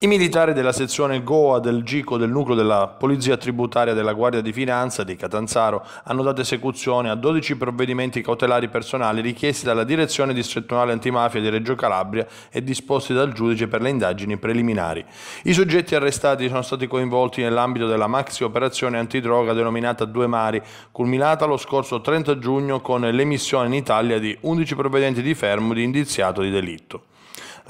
I militari della sezione Goa del GICO del nucleo della Polizia Tributaria della Guardia di Finanza di Catanzaro hanno dato esecuzione a 12 provvedimenti cautelari personali richiesti dalla Direzione Distrettuale Antimafia di Reggio Calabria e disposti dal giudice per le indagini preliminari. I soggetti arrestati sono stati coinvolti nell'ambito della maxi operazione antidroga denominata Due Mari, culminata lo scorso 30 giugno con l'emissione in Italia di 11 provvedimenti di fermo di indiziato di delitto.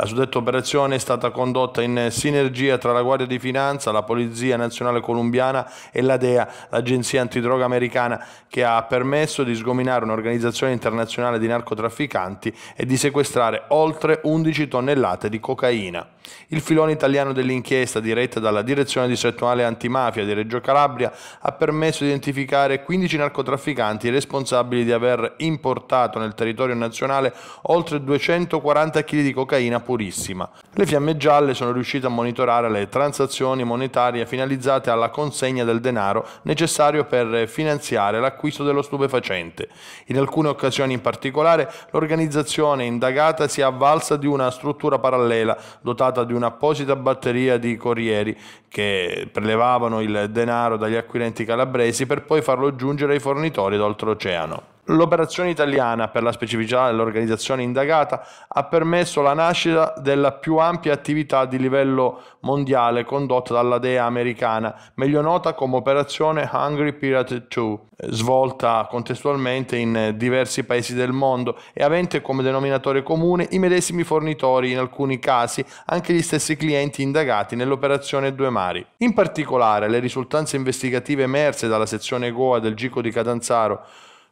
La suddetta operazione è stata condotta in sinergia tra la Guardia di Finanza, la Polizia Nazionale Colombiana e la DEA, l'agenzia antidroga americana, che ha permesso di sgominare un'organizzazione internazionale di narcotrafficanti e di sequestrare oltre 11 tonnellate di cocaina. Il filone italiano dell'inchiesta diretta dalla Direzione Distrettuale Antimafia di Reggio Calabria ha permesso di identificare 15 narcotrafficanti responsabili di aver importato nel territorio nazionale oltre 240 kg di cocaina purissima. Le fiamme gialle sono riuscite a monitorare le transazioni monetarie finalizzate alla consegna del denaro necessario per finanziare l'acquisto dello stupefacente. In alcune occasioni in particolare l'organizzazione indagata si è avvalsa di una struttura parallela dotata dotata di un'apposita batteria di corrieri che prelevavano il denaro dagli acquirenti calabresi per poi farlo giungere ai fornitori d'oltreoceano. L'operazione italiana, per la specificità dell'organizzazione indagata, ha permesso la nascita della più ampia attività di livello mondiale condotta dalla DEA americana, meglio nota come operazione Hungry Pirate 2, svolta contestualmente in diversi paesi del mondo e avente come denominatore comune i medesimi fornitori, in alcuni casi anche gli stessi clienti indagati nell'operazione Due Mari. In particolare, le risultanze investigative emerse dalla sezione Goa del Gico di Catanzaro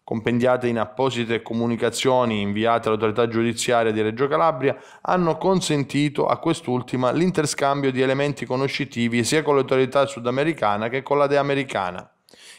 compendiate in apposite comunicazioni inviate all'autorità giudiziaria di Reggio Calabria, hanno consentito a quest'ultima l'interscambio di elementi conoscitivi sia con l'autorità sudamericana che con la DEA americana.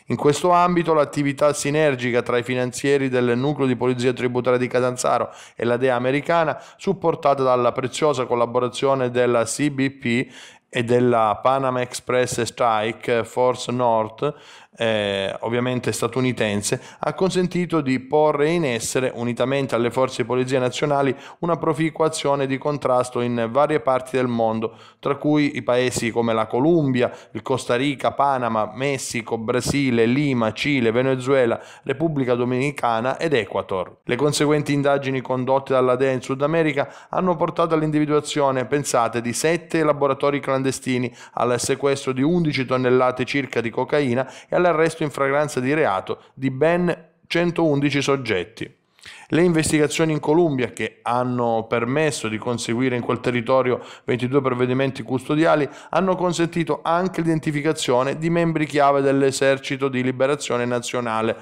In questo ambito l'attività sinergica tra i finanzieri del nucleo di polizia tributaria di Catanzaro e la DEA americana, supportata dalla preziosa collaborazione della CBP e della Panama Express Strike Force North eh, ovviamente statunitense, ha consentito di porre in essere, unitamente alle forze di polizia nazionali, una proficua azione di contrasto in varie parti del mondo, tra cui i paesi come la Colombia, il Costa Rica, Panama, Messico, Brasile, Lima, Cile, Venezuela, Repubblica Dominicana ed Ecuador. Le conseguenti indagini condotte dalla DEA in Sud America hanno portato all'individuazione, pensate, di sette laboratori clandestini, al sequestro di 11 tonnellate circa di cocaina e alla all'arresto in fragranza di reato di ben 111 soggetti. Le investigazioni in Colombia, che hanno permesso di conseguire in quel territorio 22 provvedimenti custodiali, hanno consentito anche l'identificazione di membri chiave dell'esercito di liberazione nazionale,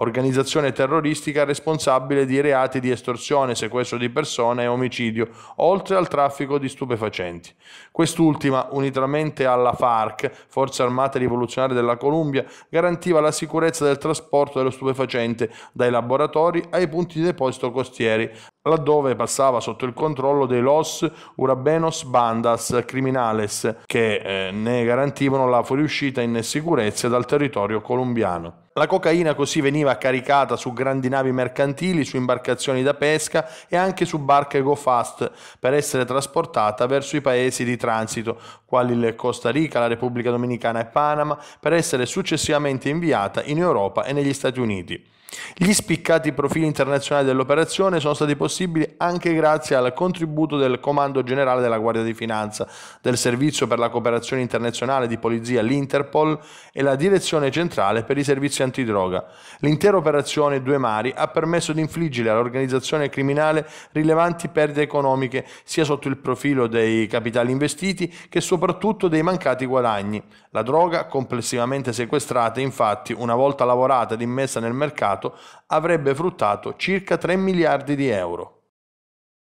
organizzazione terroristica responsabile di reati di estorsione, sequestro di persone e omicidio, oltre al traffico di stupefacenti. Quest'ultima, unitamente alla FARC, Forza Armata Rivoluzionaria della Columbia, garantiva la sicurezza del trasporto dello stupefacente dai laboratori ai punti di deposito costieri, laddove passava sotto il controllo dei Los Urabenos Bandas Criminales, che eh, ne garantivano la fuoriuscita in sicurezza dal territorio colombiano. La cocaina così veniva caricata su grandi navi mercantili, su imbarcazioni da pesca e anche su barche go fast per essere trasportata verso i paesi di transito, quali il Costa Rica, la Repubblica Dominicana e Panama, per essere successivamente inviata in Europa e negli Stati Uniti. Gli spiccati profili internazionali dell'operazione sono stati possibili anche grazie al contributo del Comando Generale della Guardia di Finanza, del Servizio per la Cooperazione Internazionale di Polizia, l'Interpol e la Direzione Centrale per i Servizi Antidroga. L'intera operazione Due Mari ha permesso di infliggere all'organizzazione criminale rilevanti perdite economiche sia sotto il profilo dei capitali investiti che soprattutto dei mancati guadagni. La droga complessivamente sequestrata, infatti, una volta lavorata ed immessa nel mercato, mercato avrebbe fruttato circa 3 miliardi di euro.